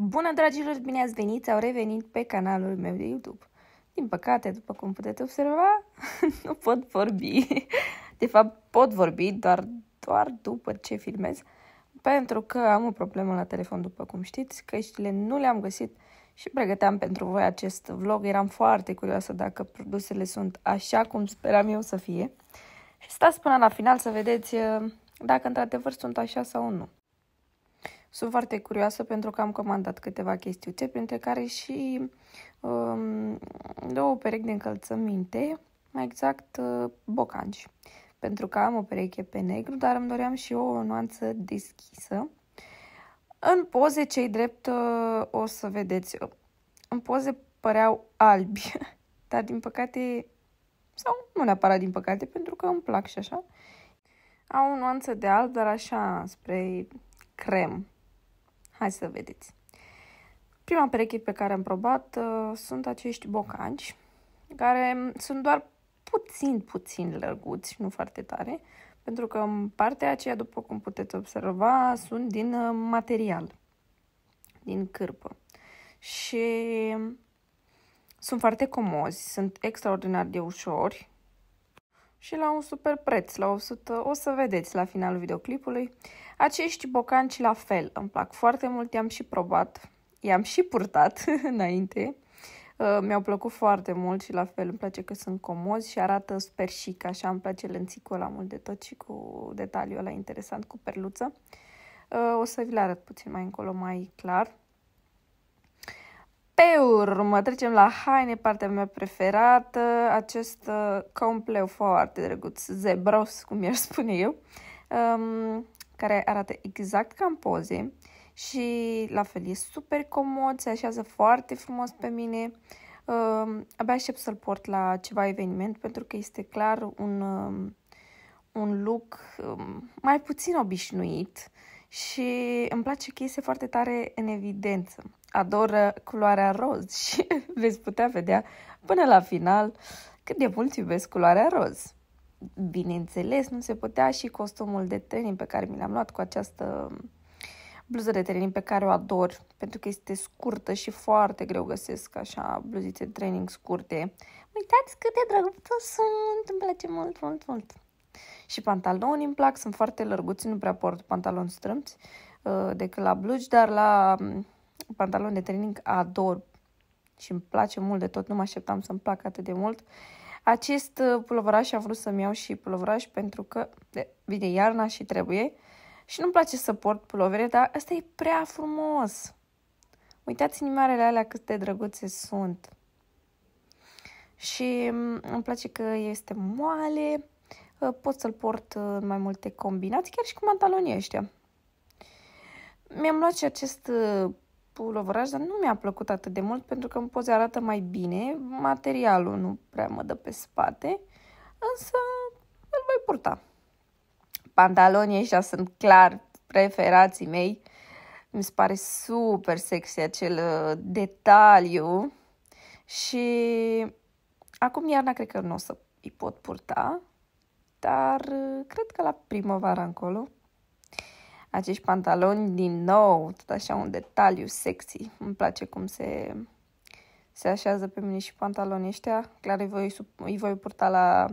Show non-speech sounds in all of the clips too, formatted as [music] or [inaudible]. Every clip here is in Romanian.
Bună dragilor, bine ați venit sau revenit pe canalul meu de YouTube. Din păcate, după cum puteți observa, [laughs] nu pot vorbi. De fapt, pot vorbi doar, doar după ce filmez, pentru că am o problemă la telefon, după cum știți, căștile nu le-am găsit și pregăteam pentru voi acest vlog. Eram foarte curioasă dacă produsele sunt așa cum speram eu să fie. Și stați până la final să vedeți uh, dacă într-adevăr sunt așa sau nu. Sunt foarte curioasă pentru că am comandat câteva chestiuțe, printre care și um, două perechi de încălțăminte, mai exact uh, bocanci, pentru că am o pereche pe negru, dar îmi doream și eu o nuanță deschisă. În poze, cei drept, uh, o să vedeți, în poze păreau albi, [laughs] dar din păcate, sau nu neapărat din păcate, pentru că îmi plac și așa, au o nuanță de alb, dar așa, spre crem. Hai să vedeți. Prima pereche pe care am probat uh, sunt acești bocanci, care mm, sunt doar puțin, puțin lărguți, nu foarte tare, pentru că în mm, partea aceea, după cum puteți observa, sunt din uh, material, din cârpă. Și mm, sunt foarte comozi, sunt extraordinar de ușori, și la un super preț, la 100, o să vedeți la finalul videoclipului. Acești bocanci la fel, îmi plac foarte mult, i-am și probat, i-am și purtat [laughs] înainte. Uh, mi-au plăcut foarte mult și la fel îmi place că sunt comozi și arată super chic, așa îmi place lențicul ăla mult de tot și cu detaliul ăla interesant cu perluță. Uh, o să vi le arăt puțin mai încolo mai clar. Pe urmă, trecem la haine, partea mea preferată, acest uh, compleu foarte drăguț, zebros, cum i-aș spune eu, um, care arată exact ca în poze și la fel e super comod, se așează foarte frumos pe mine. Um, abia aștept să-l port la ceva eveniment pentru că este clar un, um, un look um, mai puțin obișnuit și îmi place că este foarte tare în evidență adoră culoarea roz [laughs] și veți putea vedea până la final cât de mult iubesc culoarea roz. Bineînțeles, nu se putea și costumul de training pe care mi l-am luat cu această bluză de training pe care o ador, pentru că este scurtă și foarte greu găsesc așa bluzițe de training scurte. Uitați cât de drăguță sunt, îmi place mult, mult, mult. Și pantaloni îmi plac, sunt foarte lărguți, nu prea port pantaloni strâmți uh, decât la blugi, dar la pantaloni de training, ador și îmi place mult de tot, nu mă așteptam să-mi placă atât de mult. Acest uh, puloveraș am vrut să-mi iau și puloveraș pentru că vine iarna și trebuie. Și nu-mi place să port pulovere, dar ăsta e prea frumos. Uitați nimarele alea cât de drăguțe sunt. Și mm, îmi place că este moale, uh, pot să-l port uh, în mai multe combinații, chiar și cu pantalonii ăștia. Mi-am luat și acest pulovraj, dar nu mi-a plăcut atât de mult pentru că în poze arată mai bine, materialul nu prea mă dă pe spate, însă îl voi purta. Pantalonii ăștia sunt clar preferații mei. Mi se pare super sexy acel uh, detaliu și acum iarna cred că nu o să îi pot purta, dar uh, cred că la primăvara încolo acești pantaloni din nou, tot așa un detaliu sexy. Îmi place cum se, se așează pe mine și pantalonii ăștia. Clar îi voi, îi voi purta la,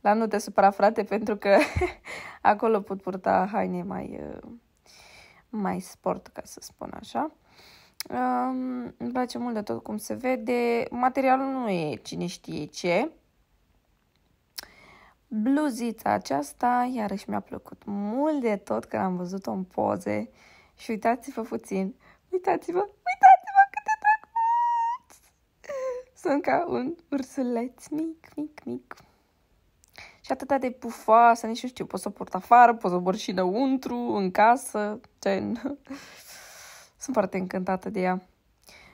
la nu te supra, frate, [laughs] pentru că [laughs] acolo pot purta haine mai, uh, mai sport, ca să spun așa. Um, îmi place mult de tot cum se vede. Materialul nu e cine știe ce. Bluzița aceasta, iarăși mi-a plăcut mult de tot când am văzut-o în poze. Și uitați-vă puțin, uitați-vă, uitați-vă cât de drăguț! Sunt ca un ursuleț mic, mic, mic. Și atâta de pufoasă, nici nu știu, pot să o port afară, pot să o port și înăuntru, în casă, gen... Sunt foarte încântată de ea.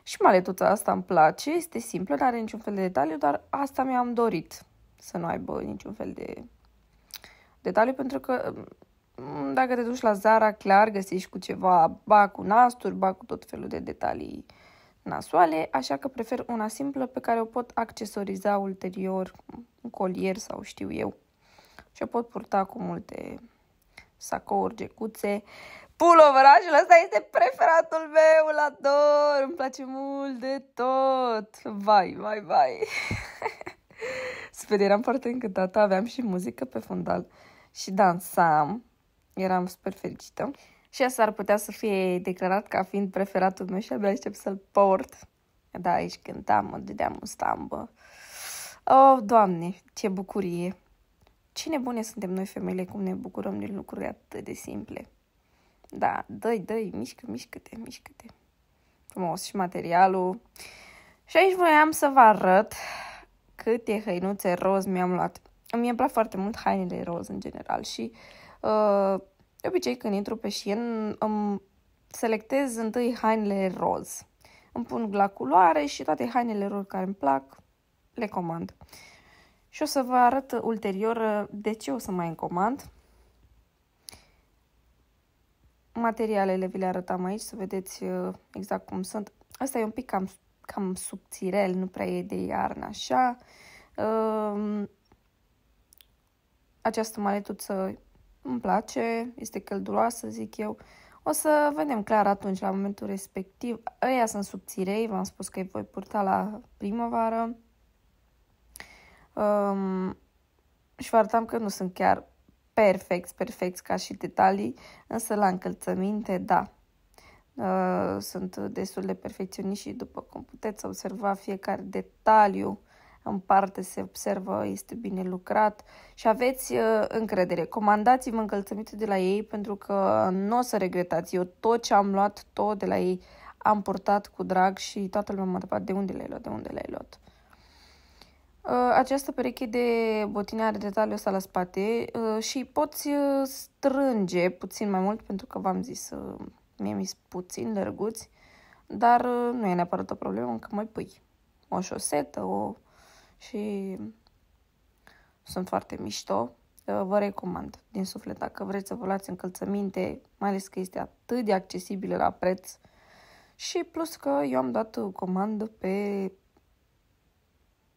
Și maletuța asta îmi place, este simplă, nu are niciun fel de detaliu, dar asta mi-am dorit să nu aibă niciun fel de detaliu pentru că mm, dacă te duci la Zara, clar găsești cu ceva, ba cu nasturi, ba cu tot felul de detalii nasoale, așa că prefer una simplă pe care o pot accesoriza ulterior cu un colier sau știu eu. Și o pot purta cu multe sacouri, gecuțe. Puloverașul ăsta este preferatul meu, îl ador, îmi place mult de tot. Vai, vai, vai. [laughs] super, eram foarte încântată, aveam și muzică pe fundal și dansam, eram super fericită. Și asta ar putea să fie declarat ca fiind preferatul meu și abia aștept să-l port. Da, aici cântam, mă dădeam în stambă. Oh, Doamne, ce bucurie! Ce nebune suntem noi femeile, cum ne bucurăm de lucruri atât de simple. Da, dă-i, dă mișcă, mișcă-te, mișcă-te. Frumos și materialul. Și aici voiam să vă arăt câte hăinuțe roz mi-am luat. Îmi plac foarte mult hainele roz în general și uh, de obicei când intru pe șien îmi selectez întâi hainele roz. Îmi pun la culoare și toate hainele roz care îmi plac le comand. Și o să vă arăt ulterior uh, de ce o să mai încomand. Materialele vi le arătam aici, să vedeți uh, exact cum sunt. Asta e un pic cam cam subțirel, nu prea e de iarnă așa. Ehm, această maletuță îmi place, este călduroasă, zic eu. O să vedem clar atunci, la momentul respectiv. Ăia sunt subțirei, v-am spus că îi voi purta la primăvară. Um, și vă arătam că nu sunt chiar perfect, perfect ca și detalii, însă la încălțăminte, da, Uh, sunt destul de perfecționiști și după cum puteți observa fiecare detaliu în parte se observă, este bine lucrat și aveți uh, încredere. Comandați-vă încălțăminte de la ei pentru că nu o să regretați. Eu tot ce am luat, tot de la ei, am purtat cu drag și toată lumea m-a întrebat de unde le-ai luat, de unde le-ai luat. Uh, această pereche de botine are detaliul ăsta la spate și poți strânge puțin mai mult pentru că v-am zis mie mi puțin lărguți, dar uh, nu e neapărat o problemă încă mai pui o șosetă o... și sunt foarte mișto. Uh, vă recomand din suflet dacă vreți să vă luați încălțăminte, mai ales că este atât de accesibilă la preț și plus că eu am dat comandă pe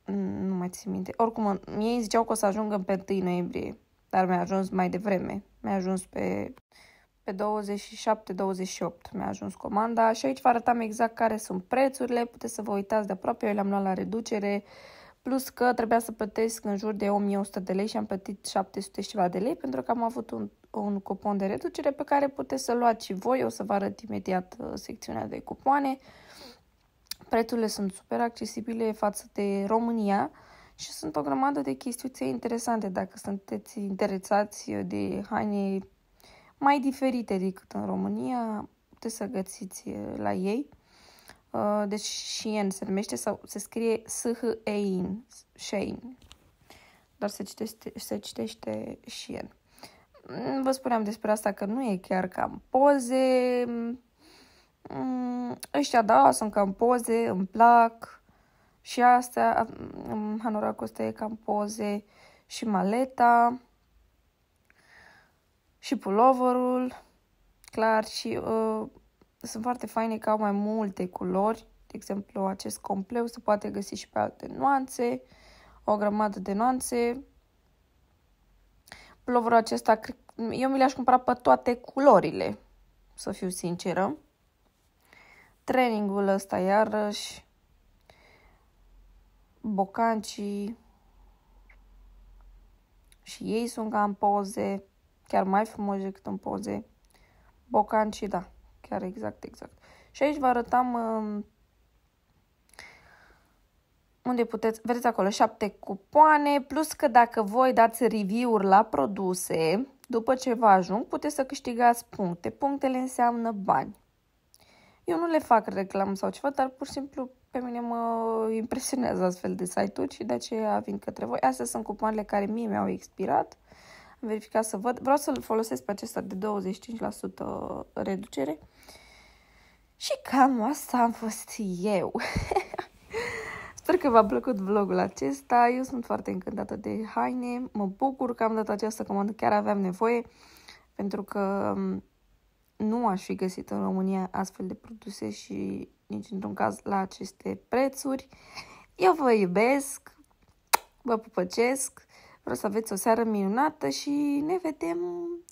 mm, nu mai țin minte. Oricum, ei ziceau că o să ajungă pe 1 noiembrie, dar mi-a ajuns mai devreme. Mi-a ajuns pe pe 27-28 mi-a ajuns comanda și aici vă arătam exact care sunt prețurile, puteți să vă uitați de aproape, eu le-am luat la reducere, plus că trebuia să plătesc în jur de 1100 de lei și am plătit 700 ceva de lei pentru că am avut un, un cupon de reducere pe care puteți să luați și voi, o să vă arăt imediat uh, secțiunea de cupoane. Prețurile sunt super accesibile față de România și sunt o grămadă de chestiuțe interesante dacă sunteți interesați de haine mai diferite decât în România, puteți să găsiți la ei. Uh, deci Shein se numește sau se scrie s h e in Shein. Dar se citește, se citește Shein. Mm, vă spuneam despre asta că nu e chiar cam poze. Mm, ăștia, da, sunt cam poze, îmi plac. Și asta, mm, hanoracul ăsta e cam poze. Și maleta și puloverul, clar, și uh, sunt foarte faine că au mai multe culori. De exemplu, acest compleu se poate găsi și pe alte nuanțe, o grămadă de nuanțe. Puloverul acesta, eu mi le-aș cumpăra pe toate culorile, să fiu sinceră. Trainingul ăsta iarăși, bocancii, și ei sunt ca în poze. Chiar mai frumos decât în poze. Bocanci, da. Chiar exact, exact. Și aici vă arătam uh, unde puteți, vedeți acolo, șapte cupoane, plus că dacă voi dați review-uri la produse, după ce vă ajung, puteți să câștigați puncte. Punctele înseamnă bani. Eu nu le fac reclamă sau ceva, dar pur și simplu pe mine mă impresionează astfel de site-uri și de aceea vin către voi. Astea sunt cupoanele care mie mi-au expirat. Uh, verificat să văd. Vreau să-l folosesc pe acesta de 25% reducere. Și cam asta am fost eu. [laughs] Sper că v-a plăcut vlogul acesta. Eu sunt foarte încântată de haine. Mă bucur că am dat această comandă. Chiar aveam nevoie pentru că mm, nu aș fi găsit în România astfel de produse și nici într-un caz la aceste prețuri. Eu vă iubesc, vă pupăcesc Vreau să aveți o seară minunată și ne vedem,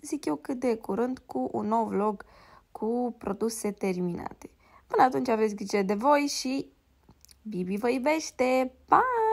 zic eu, cât de curând cu un nou vlog cu produse terminate. Până atunci aveți grijă de voi și Bibi vă iubește! Pa!